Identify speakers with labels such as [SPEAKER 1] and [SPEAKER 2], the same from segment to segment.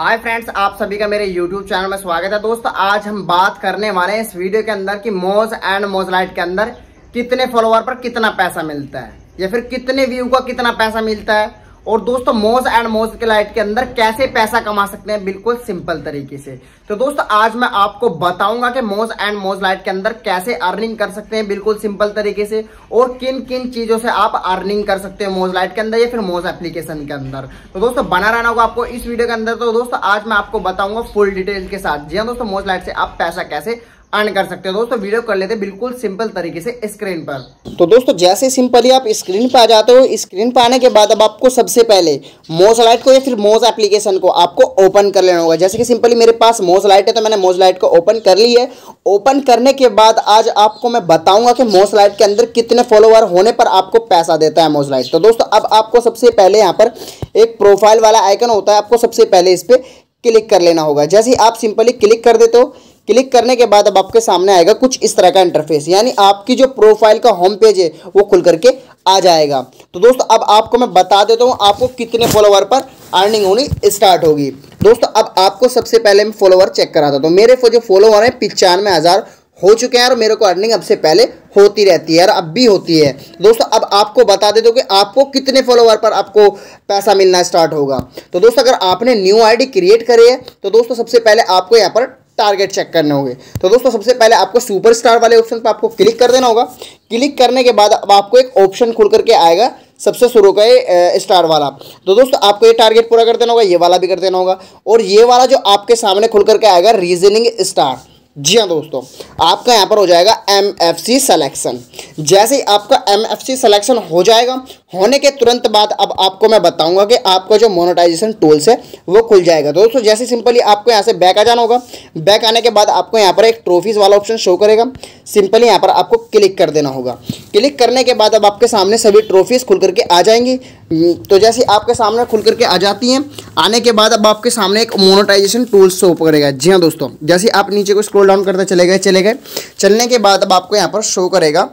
[SPEAKER 1] hi friends आप सभी का मेरे यूट्यूब चैनल में स्वागत है दोस्तों आज हम बात करने वाले हैं इस वीडियो के अंदर कि मोज एंड मोज लाइट के अंदर कितने फॉलोअर पर कितना पैसा मिलता है या फिर कितने व्यू का कितना पैसा मिलता है और दोस्तों मोज एंड मोज के लाइट के अंदर कैसे पैसा कमा सकते हैं बिल्कुल सिंपल तरीके से तो दोस्तों आज मैं आपको बताऊंगा कि मोज एंड मोज लाइट के अंदर कैसे अर्निंग कर सकते हैं बिल्कुल सिंपल तरीके से और किन किन चीजों से आप अर्निंग कर सकते हैं मोज लाइट के अंदर या फिर मोज एप्लीकेशन के अंदर तो दोस्तों बना रहना होगा आपको इस वीडियो के अंदर तो दोस्तों आज मैं आपको बताऊंगा फुल डिटेल के साथ जी हाँ दोस्तों मोज लाइट से आप पैसा कैसे अर्न कर सकते हो दोस्तों वीडियो कर लेते बिल्कुल सिंपल तरीके से स्क्रीन पर तो दोस्तों जैसे सिंपली आप स्क्रीन पर आ जाते हो स्क्रीन पर आने के बाद अब आपको सबसे पहले मोज लाइट को या फिर मोज एप्लीकेशन को आपको ओपन कर लेना होगा जैसे कि सिंपली मेरे पास मोज लाइट है तो मैंने मोज लाइट को ओपन कर ली है ओपन करने के बाद आज आपको मैं बताऊंगा कि मोज लाइट के अंदर कितने फॉलोअर होने पर आपको पैसा देता है मोज लाइट तो दोस्तों अब आपको सबसे पहले यहाँ पर एक प्रोफाइल वाला आइकन होता है आपको सबसे पहले इस पर क्लिक कर लेना होगा जैसे आप सिंपली क्लिक कर देते हो क्लिक करने के बाद अब आपके सामने आएगा कुछ इस तरह का इंटरफेस यानी आपकी जो प्रोफाइल का होम पेज है वो खुल करके आ जाएगा तो दोस्तों अब आपको मैं बता देता हूँ आपको कितने फॉलोवर पर अर्निंग होनी स्टार्ट होगी दोस्तों अब आपको सबसे पहले मैं फॉलोवर चेक कराता हूँ तो मेरे जो फॉलोवर हैं पिचानवे हज़ार हो चुके हैं और मेरे को अर्निंग अब से पहले होती रहती है और अब भी होती है दोस्तों अब आपको बता दे दो कि आपको कितने फॉलोवर पर आपको पैसा मिलना स्टार्ट होगा तो दोस्तों अगर आपने न्यू आईडी क्रिएट करी है तो दोस्तों सबसे पहले आपको यहाँ पर टारगेट चेक करने होंगे तो दोस्तों सबसे पहले आपको सुपरस्टार वाले ऑप्शन पर आपको क्लिक कर देना होगा क्लिक करने के बाद अब आपको एक ऑप्शन खुल करके आएगा सबसे शुरू का ये स्टार वाला तो दोस्तों आपको ये टारगेट पूरा कर देना होगा ये वाला भी कर देना होगा और ये वाला जो आपके सामने खुल करके आएगा रीजनिंग स्टार जी हाँ दोस्तों आपका यहाँ पर हो जाएगा एम एफ सी सलेक्शन जैसे ही आपका एम एफ सी सलेक्शन हो जाएगा होने के तुरंत बाद अब आपको मैं बताऊंगा कि आपका जो मोनोटाइजेशन टूल्स है वो खुल जाएगा तो दोस्तों जैसे सिंपली आपको यहाँ से बैक आ जाना होगा बैक आने के बाद आपको यहाँ पर एक ट्रॉफीज़ वाला ऑप्शन शो करेगा सिंपली यहाँ पर आपको क्लिक कर देना होगा क्लिक करने के बाद अब आपके सामने सभी ट्रॉफीज़ खुल करके आ जाएंगी हम्म, तो जैसे आपके सामने खुल करके आ जाती हैं आने के बाद अब आपके सामने एक मोनोटाइजेशन टूल्स शो करेगा जी हाँ दोस्तों जैसे आप नीचे को स्क्रोल डाउन करते चले गए चले गए चलने के बाद अब आपको यहाँ पर शो करेगा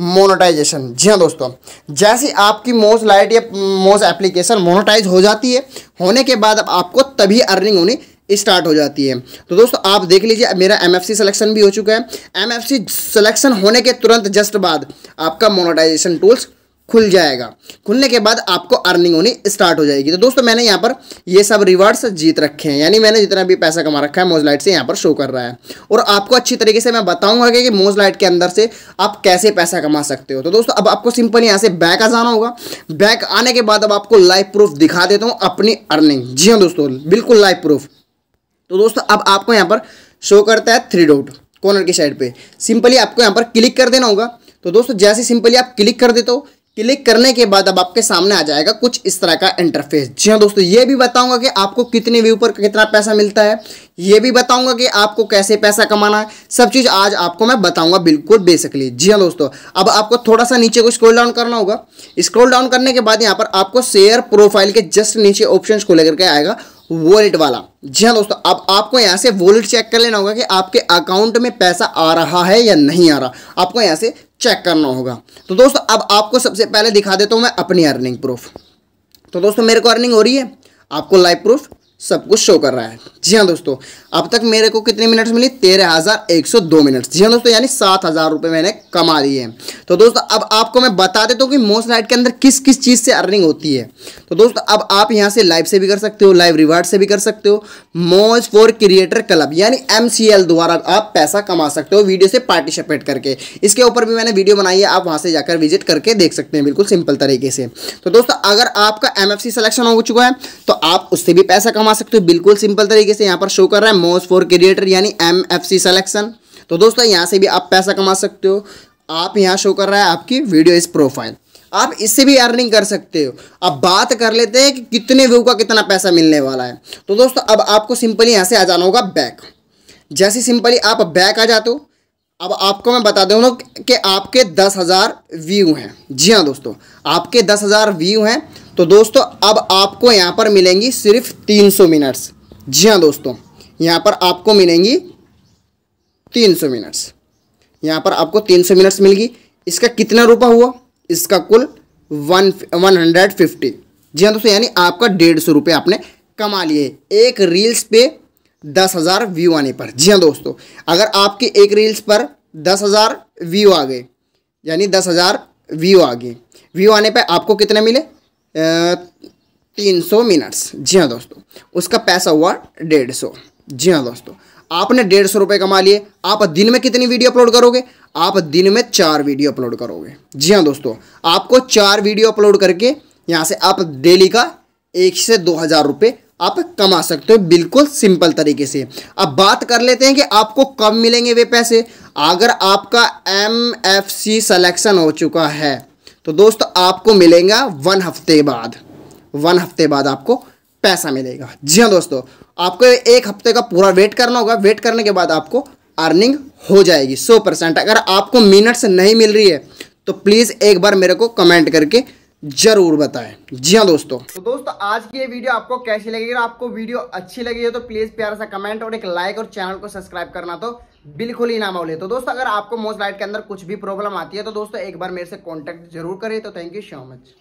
[SPEAKER 1] मोनोटाइजेशन जी हाँ दोस्तों जैसे आपकी मोस लाइट या मोस एप्लीकेशन मोनोटाइज हो जाती है होने के बाद अब आपको तभी अर्निंग होनी स्टार्ट हो जाती है तो दोस्तों आप देख लीजिए मेरा एम एफ सिलेक्शन भी हो चुका है एम एफ सिलेक्शन होने के तुरंत जस्ट बाद आपका मोनोटाइजेशन टूल्स खुल जाएगा खुलने के बाद आपको अर्निंग होनी स्टार्ट हो जाएगी तो दोस्तों मैंने यहाँ पर ये सब रिवार्ड्स जीत रखे हैं यानी मैंने जितना भी पैसा कमा रखा है मोज लाइट से यहाँ पर शो कर रहा है और आपको अच्छी तरीके से मैं बताऊंगा कि मोज लाइट के अंदर से आप कैसे पैसा कमा सकते हो तो दोस्तों अब आपको सिंपल यहाँ से बैक आ जाना होगा बैक आने के बाद अब आपको लाइव प्रूफ दिखा देता हूँ अपनी अर्निंग जी हाँ दोस्तों बिल्कुल लाइव प्रूफ तो दोस्तों अब आपको यहाँ पर शो करता है थ्री डॉट कॉर्नर की साइड पर सिंपली आपको यहाँ पर क्लिक कर देना होगा तो दोस्तों जैसे सिंपली आप क्लिक कर देते हो क्लिक करने के बाद अब आपके सामने आ जाएगा कुछ इस तरह का इंटरफेस जी हाँ दोस्तों ये भी बताऊंगा कि आपको कितने व्यू पर कितना पैसा मिलता है ये भी बताऊंगा कि आपको कैसे पैसा कमाना है सब चीज़ आज आपको मैं बताऊंगा बिल्कुल बेसिकली जी हाँ दोस्तों अब आपको थोड़ा सा नीचे को स्क्रोल डाउन करना होगा स्क्रोल डाउन करने के बाद यहाँ पर आपको शेयर प्रोफाइल के जस्ट नीचे ऑप्शन को लेकर के आएगा वॉलेट वाला जी हाँ दोस्तों अब आपको यहाँ से वॉलेट चेक कर लेना होगा कि आपके अकाउंट में पैसा आ रहा है या नहीं आ रहा आपको यहाँ से चेक करना होगा तो दोस्तों अब आपको सबसे पहले दिखा देता हूँ मैं अपनी अर्निंग प्रूफ तो दोस्तों मेरे को अर्निंग हो रही है आपको लाइव प्रूफ सब कुछ शो कर रहा है जी हाँ दोस्तों अब तक मेरे को कितने मिनट्स मिली तेरह हज़ार एक सौ दो मिनट्स जी हाँ दोस्तों यानी सात हज़ार रुपये मैंने कमा लिए हैं तो दोस्तों अब आपको मैं बता देता हूँ कि मोस्ट नाइट के अंदर किस किस चीज़ से अर्निंग होती है तो दोस्तों अब आप यहाँ से लाइव से भी कर सकते हो लाइव रिवार्ड से भी कर सकते हो मोज फॉर क्रिएटर क्लब यानी एम द्वारा आप पैसा कमा सकते हो वीडियो से पार्टिसिपेट करके इसके ऊपर भी मैंने वीडियो बनाई है आप वहाँ से जाकर विजिट करके देख सकते हैं बिल्कुल सिंपल तरीके से तो दोस्तों अगर आपका एम सिलेक्शन हो चुका है तो आप उससे भी पैसा कमा करवा सकते हो बिल्कुल सिंपल तरीके से यहाँ पर शो कर रहा है मोस्ट फॉर क्रिएटर यानी एम एफ सी सेलेक्शन तो दोस्तों यहाँ से भी आप पैसा कमा सकते हो आप यहाँ शो कर रहा है आपकी वीडियो इस प्रोफाइल आप इससे भी अर्निंग कर सकते हो अब बात कर लेते हैं कि कितने व्यू का कितना पैसा मिलने वाला है तो दोस्तों अब आपको सिंपली यहाँ से आ जाना होगा बैक जैसे सिंपली आप बैक आ जाते हो अब आपको मैं बता दूँ कि आपके दस हज़ार व्यू हैं जी हाँ दोस्तों आपके दस हज़ार व्यू हैं तो दोस्तों अब आपको यहाँ पर मिलेंगी सिर्फ तीन सौ मिनट्स जी हाँ दोस्तों यहाँ पर आपको मिलेंगी तीन सौ मिनट्स यहाँ पर आपको तीन सौ मिनट्स मिलगी इसका कितना रुपये हुआ इसका कुल वन वन हंड्रेड फिफ्टी जी हाँ दोस्तों यानी आपका डेढ़ सौ रुपये आपने कमा लिए एक रील्स पे दस हज़ार व्यू आने पर जी हाँ दोस्तों अगर आपके एक रील्स पर दस हज़ार व्यू आ गए यानी दस हज़ार व्यू आ गए व्यू आने पर आपको कितने मिले तीन सौ मिनट्स जी हाँ दोस्तों उसका पैसा हुआ डेढ़ सौ जी हाँ दोस्तों आपने डेढ़ सौ रुपये कमा लिए आप दिन में कितनी वीडियो अपलोड करोगे आप दिन में चार वीडियो अपलोड करोगे जी हाँ दोस्तों आपको चार वीडियो अपलोड करके यहाँ से आप डेली का एक से दो हज़ार रुपये आप कमा सकते हो बिल्कुल सिंपल तरीके से अब बात कर लेते हैं कि आपको कब मिलेंगे वे पैसे अगर आपका एम एफ सी सलेक्शन हो चुका है तो दोस्तों आपको मिलेगा वन हफ्ते बाद वन हफ्ते बाद आपको पैसा मिलेगा जी हाँ दोस्तों आपको एक हफ्ते का पूरा वेट करना होगा वेट करने के बाद आपको अर्निंग हो जाएगी सौ परसेंट अगर आपको मिनट्स नहीं मिल रही है तो प्लीज़ एक बार मेरे को कमेंट करके जरूर बताएं जी हाँ दोस्तों तो दोस्तों आज की ये वीडियो आपको कैसी लगी अगर आपको वीडियो अच्छी लगी है तो प्लीज प्यारा सा कमेंट और एक लाइक और चैनल को सब्सक्राइब करना तो बिल्कुल ही ना मोले तो दोस्तों अगर आपको मोस्ट लाइट के अंदर कुछ भी प्रॉब्लम आती है तो दोस्तों एक बार मेरे से कॉन्टेक्ट जरूर करें तो थैंक यू सो मच